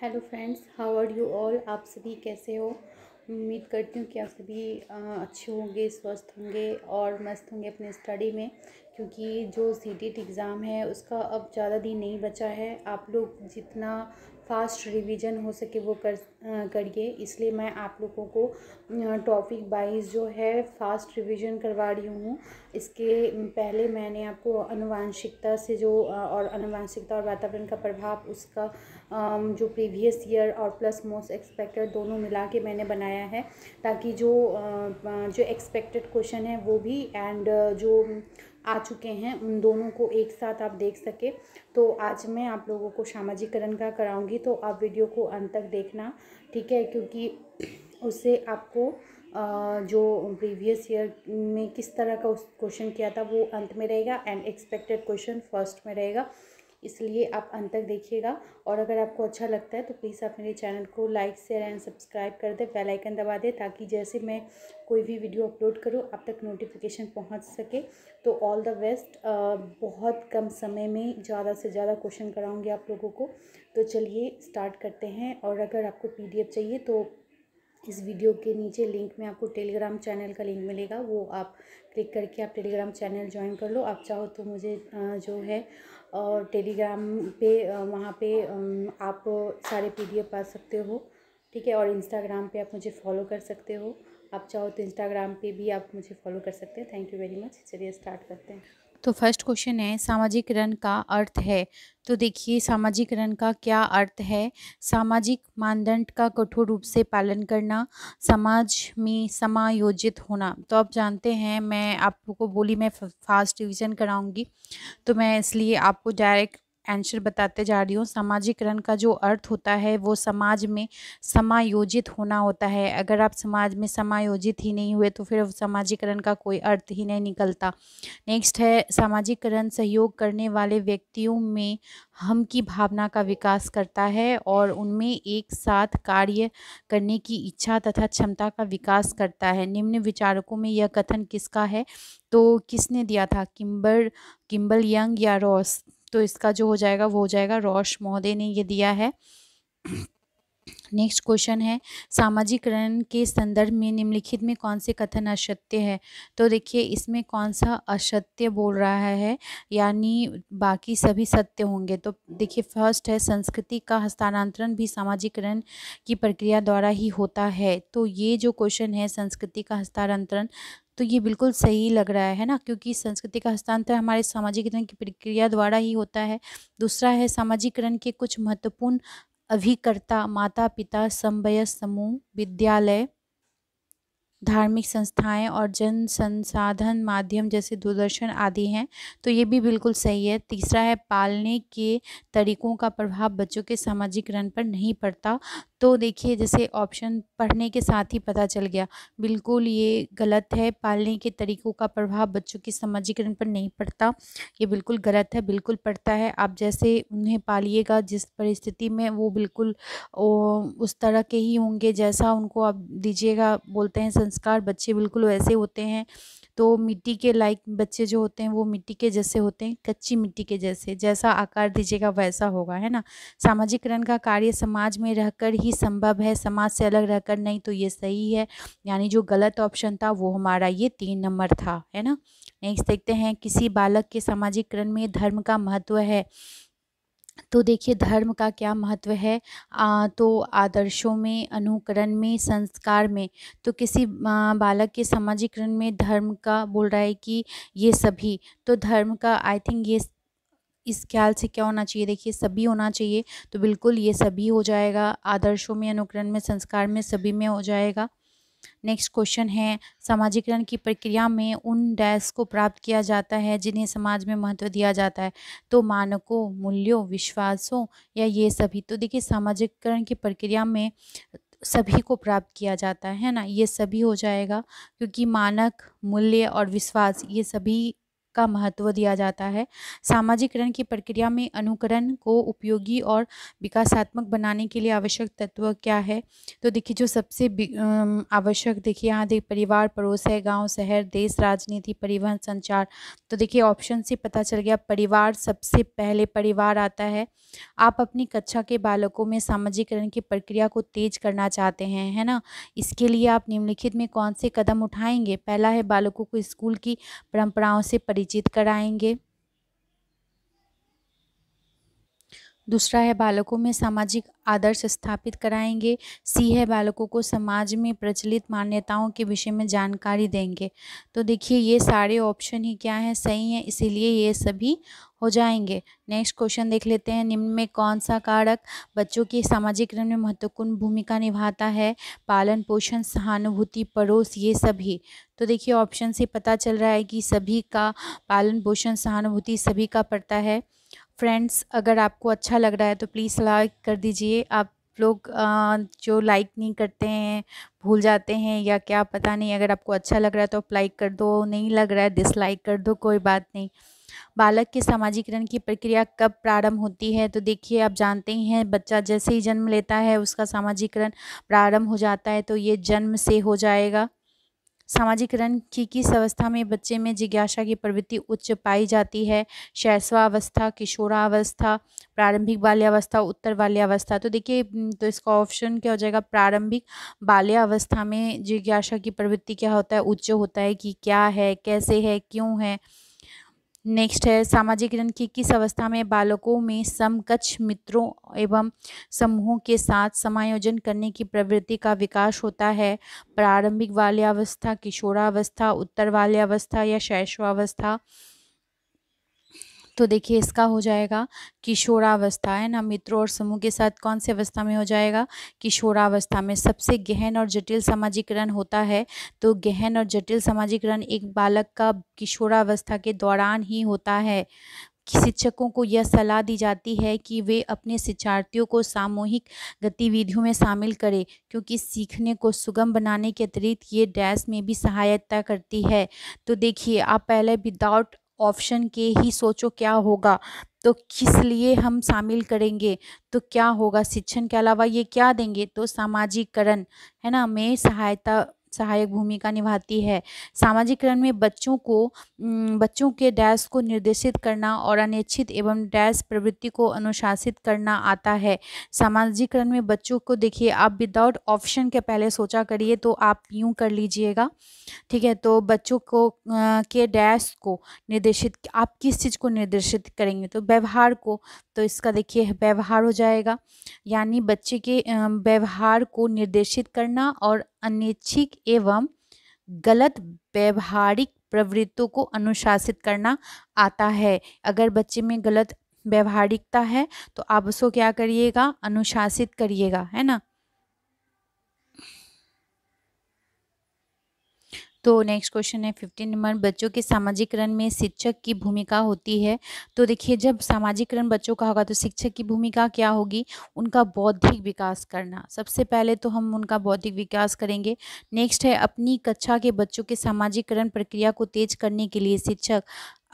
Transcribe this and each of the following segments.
hello friends how are you all आप सभी कैसे हो उम्मीद करती हूँ कि आप सभी अच्छे होंगे स्वस्थ होंगे और मस्त होंगे अपने स्टडी में क्योंकि जो सी एग्ज़ाम e है उसका अब ज़्यादा दिन नहीं बचा है आप लोग जितना फास्ट रिवीजन हो सके वो कर करिए इसलिए मैं आप लोगों को टॉपिक वाइज जो है फास्ट रिवीजन करवा रही हूँ इसके पहले मैंने आपको अनुवांशिकता से जो और अनुवांशिकता और वातावरण का प्रभाव उसका जो प्रीवियस ईयर और प्लस मोस्ट एक्सपेक्टेड दोनों मिला के मैंने बनाया है ताकि जो जो एक्सपेक्टेड क्वेश्चन है वो भी एंड जो आ चुके हैं उन दोनों को एक साथ आप देख सके तो आज मैं आप लोगों को सामाजिकरण का कराऊंगी तो आप वीडियो को अंत तक देखना ठीक है क्योंकि उससे आपको जो प्रीवियस ईयर में किस तरह का उस क्वेश्चन किया था वो अंत में रहेगा एंड एक्सपेक्टेड क्वेश्चन फर्स्ट में रहेगा इसलिए आप अंत तक देखिएगा और अगर आपको अच्छा लगता है तो प्लीज़ आप मेरे चैनल को लाइक शेयर एंड सब्सक्राइब कर दें बेलाइकन दबा दें ताकि जैसे मैं कोई भी वीडियो अपलोड करूँ आप तक नोटिफिकेशन पहुँच सके तो ऑल द बेस्ट बहुत कम समय में ज़्यादा से ज़्यादा क्वेश्चन कराऊँगी आप लोगों को तो चलिए स्टार्ट करते हैं और अगर आपको पी चाहिए तो इस वीडियो के नीचे लिंक में आपको टेलीग्राम चैनल का लिंक मिलेगा वो आप क्लिक करके आप टेलीग्राम चैनल ज्वाइन कर लो आप चाहो तो मुझे जो है और टेलीग्राम पे वहाँ पे आप सारे पीडीएफ पा सकते हो ठीक है और इंस्टाग्राम पे आप मुझे फॉलो कर सकते हो आप चाहो तो इंस्टाग्राम पे भी आप मुझे फॉलो कर सकते हैं थैंक यू वेरी मच चलिए स्टार्ट करते हैं तो फर्स्ट क्वेश्चन है सामाजिकरण का अर्थ है तो देखिए सामाजिकरण का क्या अर्थ है सामाजिक मानदंड का कठोर रूप से पालन करना समाज में समायोजित होना तो आप जानते हैं मैं आपको बोली मैं फास्ट रिवीजन कराऊंगी तो मैं इसलिए आपको डायरेक्ट आंसर बताते जा रही हूँ सामाजिकरण का जो अर्थ होता है वो समाज में समायोजित होना होता है अगर आप समाज में समायोजित ही नहीं हुए तो फिर सामाजिकरण का कोई अर्थ ही नहीं निकलता नेक्स्ट है सामाजिकरण सहयोग करने वाले व्यक्तियों में हम की भावना का विकास करता है और उनमें एक साथ कार्य करने की इच्छा तथा क्षमता का विकास करता है निम्न विचारकों में यह कथन किसका है तो किसने दिया था किम्बर किम्बल यंग या रॉस तो इसका जो हो जाएगा वो हो जाएगा रोश महोदय ने ये दिया है नेक्स्ट क्वेश्चन है सामाजिकरण के संदर्भ में निम्नलिखित में कौन से कथन असत्य है तो देखिए इसमें कौन सा असत्य बोल रहा है यानी बाकी सभी सत्य होंगे तो देखिए फर्स्ट है संस्कृति का हस्तांतरण भी सामाजिकरण की प्रक्रिया द्वारा ही होता है तो ये जो क्वेश्चन है संस्कृति का हस्तांतरण तो ये बिल्कुल सही लग रहा है ना क्योंकि संस्कृति का हस्तांतरण हमारे सामाजिकरण की प्रक्रिया द्वारा ही होता है दूसरा है सामाजिकरण के कुछ महत्वपूर्ण अभिकर्ता माता पिता समवय समूह विद्यालय धार्मिक संस्थाएं और जन संसाधन माध्यम जैसे दूरदर्शन आदि हैं तो ये भी बिल्कुल सही है तीसरा है पालने के तरीकों का प्रभाव बच्चों के सामाजिकरण पर नहीं पड़ता तो देखिए जैसे ऑप्शन पढ़ने के साथ ही पता चल गया बिल्कुल ये गलत है पालने के तरीकों का प्रभाव बच्चों के समाजीकरण पर नहीं पड़ता ये बिल्कुल गलत है बिल्कुल पड़ता है आप जैसे उन्हें पालिएगा जिस परिस्थिति में वो बिल्कुल उस तरह के ही होंगे जैसा उनको आप दीजिएगा बोलते हैं संस्कार बच्चे बिल्कुल वैसे होते हैं तो मिट्टी के लाइक बच्चे जो होते हैं वो मिट्टी के जैसे होते हैं कच्ची मिट्टी के जैसे जैसा आकार दीजिएगा वैसा होगा है ना सामाजिकरण का कार्य समाज में रहकर ही संभव है समाज से अलग रहकर नहीं तो ये सही है यानी जो गलत ऑप्शन था वो हमारा ये तीन नंबर था है ना नेक्स्ट देखते हैं किसी बालक के सामाजिकरण में धर्म का महत्व है तो देखिए धर्म का क्या महत्व है आ, तो आदर्शों में अनुकरण में संस्कार में तो किसी बालक के सामाजिकरण में धर्म का बोल रहा है कि ये सभी तो धर्म का आई थिंक ये इस ख्याल से क्या होना चाहिए देखिए सभी होना चाहिए तो बिल्कुल ये सभी हो जाएगा आदर्शों में अनुकरण में संस्कार में सभी में हो जाएगा नेक्स्ट क्वेश्चन है सामाजिकरण की प्रक्रिया में उन डैश को प्राप्त किया जाता है जिन्हें समाज में महत्व दिया जाता है तो मानकों मूल्यों विश्वासों या ये सभी तो देखिए सामाजिकरण की प्रक्रिया में सभी को प्राप्त किया जाता है ना ये सभी हो जाएगा क्योंकि मानक मूल्य और विश्वास ये सभी का महत्व दिया जाता है सामाजिकरण की प्रक्रिया में अनुकरण को उपयोगी और विकासात्मक बनाने के लिए आवश्यक तत्व क्या है तो देखिए जो सबसे आवश्यक देखिए यहाँ देख परिवार पड़ोस है गाँव शहर देश राजनीति परिवहन संचार तो देखिए ऑप्शन से पता चल गया परिवार सबसे पहले परिवार आता है आप अपनी कक्षा के बालकों में सामाजिकरण की प्रक्रिया को तेज करना चाहते हैं है ना इसके लिए आप निम्नलिखित में कौन से कदम उठाएंगे पहला है बालकों को स्कूल की परंपराओं से परि परिचित कराएंगे दूसरा है बालकों में सामाजिक आदर्श स्थापित कराएंगे सी है बालकों को समाज में प्रचलित मान्यताओं के विषय में जानकारी देंगे तो देखिए ये सारे ऑप्शन ही क्या हैं सही हैं इसीलिए ये सभी हो जाएंगे नेक्स्ट क्वेश्चन देख लेते हैं निम्न में कौन सा कारक बच्चों के सामाजिक में महत्वपूर्ण भूमिका निभाता है पालन पोषण सहानुभूति पड़ोस ये सभी तो देखिए ऑप्शन से पता चल रहा है कि सभी का पालन पोषण सहानुभूति सभी का पड़ता है फ्रेंड्स अगर आपको अच्छा लग रहा है तो प्लीज़ लाइक कर दीजिए आप लोग जो लाइक नहीं करते हैं भूल जाते हैं या क्या पता नहीं अगर आपको अच्छा लग रहा है तो आप लाइक कर दो नहीं लग रहा है डिसलाइक कर दो कोई बात नहीं बालक के सामाजिकरण की प्रक्रिया कब प्रारंभ होती है तो देखिए आप जानते ही हैं बच्चा जैसे ही जन्म लेता है उसका सामाजिकरण प्रारंभ हो जाता है तो ये जन्म से हो जाएगा सामाजिकरण की किस अवस्था में बच्चे में जिज्ञासा की प्रवृत्ति उच्च पाई जाती है शैशवावस्था किशोरावस्था प्रारंभिक बाल्यावस्था उत्तर बाल्यावस्था तो देखिए तो इसका ऑप्शन क्या हो जाएगा प्रारंभिक बाल्यावस्था में जिज्ञासा की प्रवृत्ति क्या होता है उच्च होता है कि क्या है कैसे है क्यों है नेक्स्ट है सामाजिक ऋण की किस अवस्था में बालकों में समकक्ष मित्रों एवं समूहों के साथ समायोजन करने की प्रवृत्ति का विकास होता है प्रारंभिक बाल्यावस्था किशोरावस्था उत्तर बाल्यावस्था या शैशवावस्था तो देखिए इसका हो जाएगा किशोरावस्था है ना मित्रों और समूह के साथ कौन से अवस्था में हो जाएगा किशोरावस्था में सबसे गहन और जटिल सामाजिकरण होता है तो गहन और जटिल सामाजिकरण एक बालक का किशोरावस्था के दौरान ही होता है शिक्षकों को यह सलाह दी जाती है कि वे अपने शिक्षार्थियों को सामूहिक गतिविधियों में शामिल करें क्योंकि सीखने को सुगम बनाने के अतिरिक्त ये डैश में भी सहायता करती है तो देखिए आप पहले विदाउट ऑप्शन के ही सोचो क्या होगा तो किस लिए हम शामिल करेंगे तो क्या होगा शिक्षण के अलावा ये क्या देंगे तो सामाजिकरण है ना में सहायता सहायक भूमिका निभाती है सामाजिकरण में बच्चों को बच्चों के डैश को निर्देशित करना और अनिच्छित एवं डैश प्रवृत्ति को अनुशासित करना आता है सामाजिकरण में बच्चों को देखिए आप विदाउट ऑप्शन के पहले सोचा करिए तो आप यूँ कर लीजिएगा ठीक है तो बच्चों को के डैश को निर्देशित आप किस चीज़ को निर्देशित करेंगे तो व्यवहार को तो इसका देखिए व्यवहार हो जाएगा यानी बच्चे के व्यवहार को निर्देशित करना और अनैच्छिक एवं गलत व्यवहारिक प्रवृत्तियों को अनुशासित करना आता है अगर बच्चे में गलत व्यवहारिकता है तो आप उसको क्या करिएगा अनुशासित करिएगा है ना तो नेक्स्ट क्वेश्चन है फिफ्टीन नंबर बच्चों के सामाजिकरण में शिक्षक की भूमिका होती है तो देखिए जब सामाजिकरण बच्चों का होगा तो शिक्षक की भूमिका क्या होगी उनका बौद्धिक विकास करना सबसे पहले तो हम उनका बौद्धिक विकास करेंगे नेक्स्ट है अपनी कक्षा के बच्चों के सामाजिकरण प्रक्रिया को तेज करने के लिए शिक्षक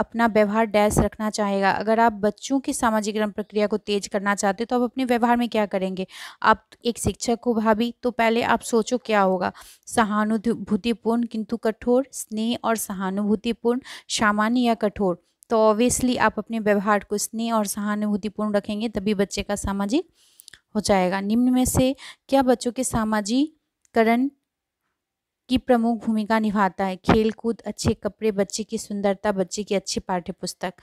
अपना व्यवहार डैश रखना चाहेगा अगर आप बच्चों की सामाजिकरण प्रक्रिया को तेज करना चाहते तो आप अपने व्यवहार में क्या करेंगे आप एक शिक्षक हो भाभी तो पहले आप सोचो क्या होगा सहानुभूतिपूर्ण किंतु कठोर स्नेह और सहानुभूतिपूर्ण सामान्य या कठोर तो ऑब्वियसली आप अपने व्यवहार को स्नेह और सहानुभूतिपूर्ण रखेंगे तभी बच्चे का सामाजिक हो जाएगा निम्न में से क्या बच्चों के सामाजिकरण की प्रमुख भूमिका निभाता है खेलकूद अच्छे कपड़े बच्चे की सुंदरता बच्चे की अच्छी पाठ्य पुस्तक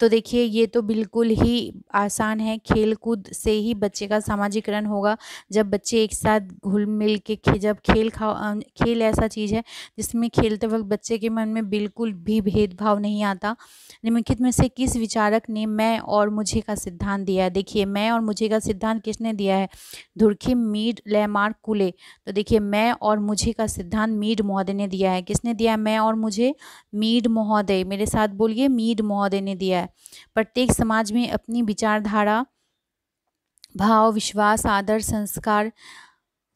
तो देखिए ये तो बिल्कुल ही आसान है खेल कूद से ही बच्चे का सामाजिकरण होगा जब बच्चे एक साथ घुल मिल के खे, जब खेल खा खेल ऐसा चीज़ है जिसमें खेलते वक्त बच्चे के मन में बिल्कुल भी भेदभाव नहीं आता निम्नलिखित में से किस विचारक ने मैं और मुझे का सिद्धांत दिया है देखिए मैं और मुझे का सिद्धांत किसने दिया है धुरखी मीड लेमार कुले तो देखिए मैं और मुझे का सिद्धांत मीड महोदय ने दिया है किसने दिया मैं और मुझे मीड महोदय मेरे साथ बोलिए मीड महोदय ने दिया है है प्रत्येक समाज में अपनी विचारधारा भाव विश्वास आदर संस्कार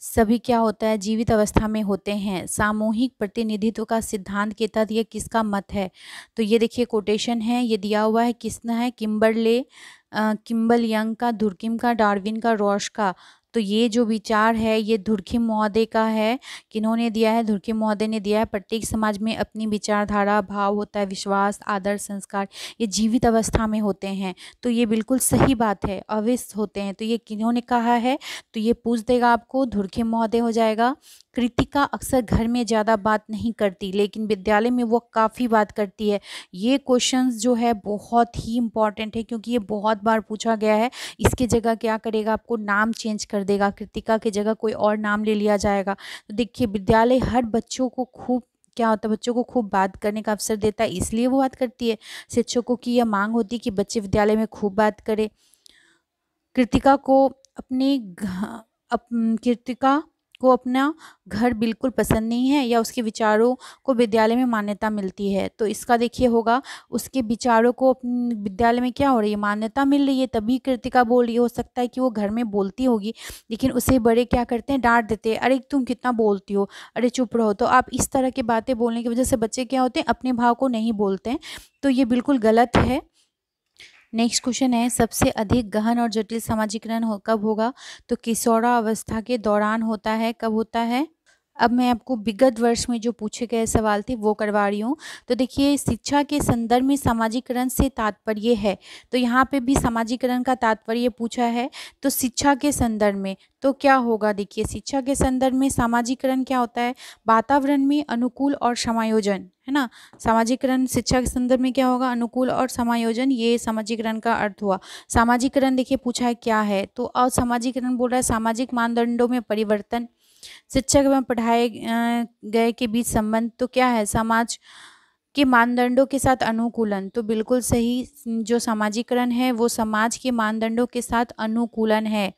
सभी क्या होता है जीवित अवस्था में होते हैं सामूहिक प्रतिनिधित्व का सिद्धांत के तहत यह किसका मत है तो ये देखिए कोटेशन है ये दिया हुआ है किसना है किम्बरले किम्बल यंग का धुरकिम का डार्विन का रोश का तो ये जो विचार है ये धुरखी महोदय का है किन्होंने दिया है धुरखी महोदय ने दिया है प्रत्येक समाज में अपनी विचारधारा भाव होता है विश्वास आदर संस्कार ये जीवित अवस्था में होते हैं तो ये बिल्कुल सही बात है अविस्त होते हैं तो ये किन्होंने कहा है तो ये पूछ देगा आपको धुरखी महोदय हो जाएगा कृतिका अक्सर घर में ज़्यादा बात नहीं करती लेकिन विद्यालय में वो काफ़ी बात करती है ये क्वेश्चन जो है बहुत ही इम्पॉर्टेंट है क्योंकि ये बहुत बार पूछा गया है इसके जगह क्या करेगा आपको नाम चेंज कर देगा कृतिका की जगह कोई और नाम ले लिया जाएगा तो देखिए विद्यालय हर बच्चों को खूब क्या होता है बच्चों को खूब बात करने का अवसर देता है इसलिए वो बात करती है शिक्षकों की यह मांग होती है कि बच्चे विद्यालय में खूब बात करें कृतिका को अपने अप, कृतिका को अपना घर बिल्कुल पसंद नहीं है या उसके विचारों को विद्यालय में मान्यता मिलती है तो इसका देखिए होगा उसके विचारों को विद्यालय में क्या हो रही है मान्यता मिल रही है तभी कृतिका बोल रही हो सकता है कि वो घर में बोलती होगी लेकिन उसे बड़े क्या करते हैं डांट देते हैं अरे तुम कितना बोलती हो अरे चुप रहो तो आप इस तरह की बातें बोलने की वजह से बच्चे क्या होते हैं अपने भाव को नहीं बोलते हैं तो ये बिल्कुल गलत है नेक्स्ट क्वेश्चन है सबसे अधिक गहन और जटिल सामाजिकरण हो, कब होगा तो किशोरा अवस्था के दौरान होता है कब होता है अब मैं आपको विगत वर्ष में जो पूछे गए सवाल थे वो करवा रही हूँ तो देखिए शिक्षा के संदर्भ में सामाजिकरण से तात्पर्य है तो यहाँ पे भी सामाजिकरण का तात्पर्य पूछा है तो शिक्षा के संदर्भ में तो क्या होगा देखिए शिक्षा के संदर्भ में सामाजिकरण क्या होता है वातावरण में अनुकूल और समायोजन है ना सामाजिकरण शिक्षा के संदर्भ में क्या होगा अनुकूल और समायोजन ये सामाजिकरण का अर्थ हुआ सामाजिकरण देखिए पूछा है क्या है तो असामाजिकरण बोल रहा है सामाजिक मानदंडों में परिवर्तन शिक्षक एवं पढ़ाए गए के बीच संबंध तो क्या है समाज के मानदंडों के साथ अनुकूलन तो बिल्कुल सही जो सामाजिकरण है वो समाज के मानदंडों के साथ अनुकूलन है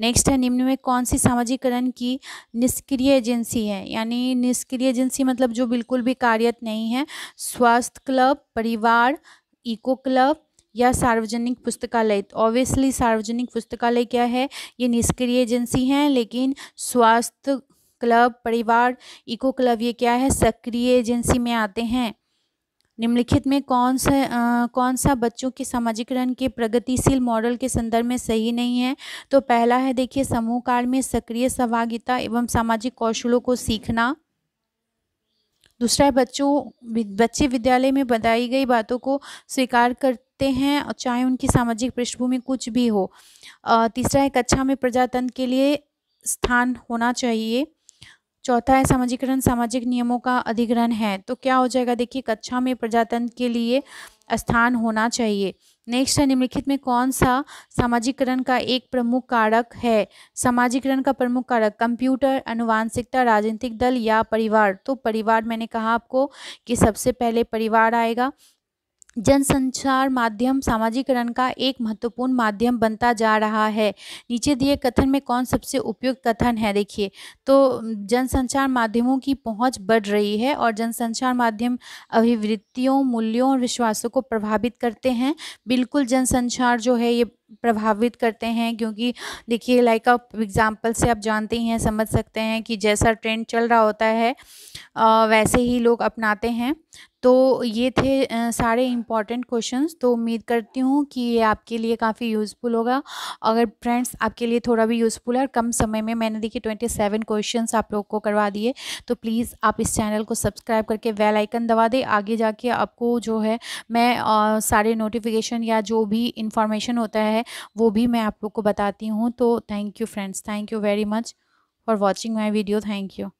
नेक्स्ट है निम्न में कौन सी सामाजिकरण की निष्क्रिय एजेंसी है यानी निष्क्रिय एजेंसी मतलब जो बिल्कुल भी कार्यरत नहीं है स्वास्थ्य क्लब परिवार इको क्लब या सार्वजनिक पुस्तकालय ऑब्वियसली तो सार्वजनिक पुस्तकालय क्या है ये निष्क्रिय एजेंसी हैं लेकिन स्वास्थ्य क्लब परिवार इको क्लब ये क्या है सक्रिय एजेंसी में आते हैं निम्नलिखित में कौन सा आ, कौन सा बच्चों के सामाजिकरण के प्रगतिशील मॉडल के संदर्भ में सही नहीं है तो पहला है देखिए समूह काल में सक्रिय सहभागिता एवं सामाजिक कौशलों को सीखना दूसरा है बच्चों बच्चे विद्यालय में बताई गई बातों को स्वीकार कर हैं और चाहे उनकी सामाजिक पृष्ठभूमि कुछ भी हो तीसरा है कक्षा में प्रजातंत्र के लिए स्थान होना चाहिए चौथा है सामाजिकरण सामाजिक नियमों का अधिग्रहण है तो क्या हो जाएगा देखिए कक्षा में प्रजातंत्र के लिए स्थान होना चाहिए नेक्स्ट है निम्नलिखित में कौन सा सामाजिकरण का एक प्रमुख कारक है सामाजिकरण का प्रमुख कारक कंप्यूटर अनुवांशिकता राजनीतिक दल या परिवार तो परिवार मैंने कहा आपको कि सबसे पहले परिवार आएगा जनसंचार माध्यम सामाजिकरण का एक महत्वपूर्ण माध्यम बनता जा रहा है नीचे दिए कथन में कौन सबसे उपयुक्त कथन है देखिए तो जनसंचार माध्यमों की पहुंच बढ़ रही है और जनसंचार माध्यम अभिवृत्तियों मूल्यों और विश्वासों को प्रभावित करते हैं बिल्कुल जनसंचार जो है ये प्रभावित करते हैं क्योंकि देखिए लाइक आप एग्जाम्पल से आप जानते ही हैं समझ सकते हैं कि जैसा ट्रेंड चल रहा होता है वैसे ही लोग अपनाते हैं तो ये थे सारे इम्पॉर्टेंट क्वेश्चंस तो उम्मीद करती हूँ कि ये आपके लिए काफ़ी यूज़फुल होगा अगर फ्रेंड्स आपके लिए थोड़ा भी यूज़फुल है और कम समय में मैंने देखिए ट्वेंटी सेवन क्वेश्चन आप लोग को करवा दिए तो प्लीज़ आप इस चैनल को सब्सक्राइब करके वेल आइकन दबा दें आगे जाके आपको जो है मैं आ, सारे नोटिफिकेशन या जो भी इंफॉर्मेशन होता है वो भी मैं आप लोग को बताती हूँ तो thank you friends thank you very much for watching my video thank you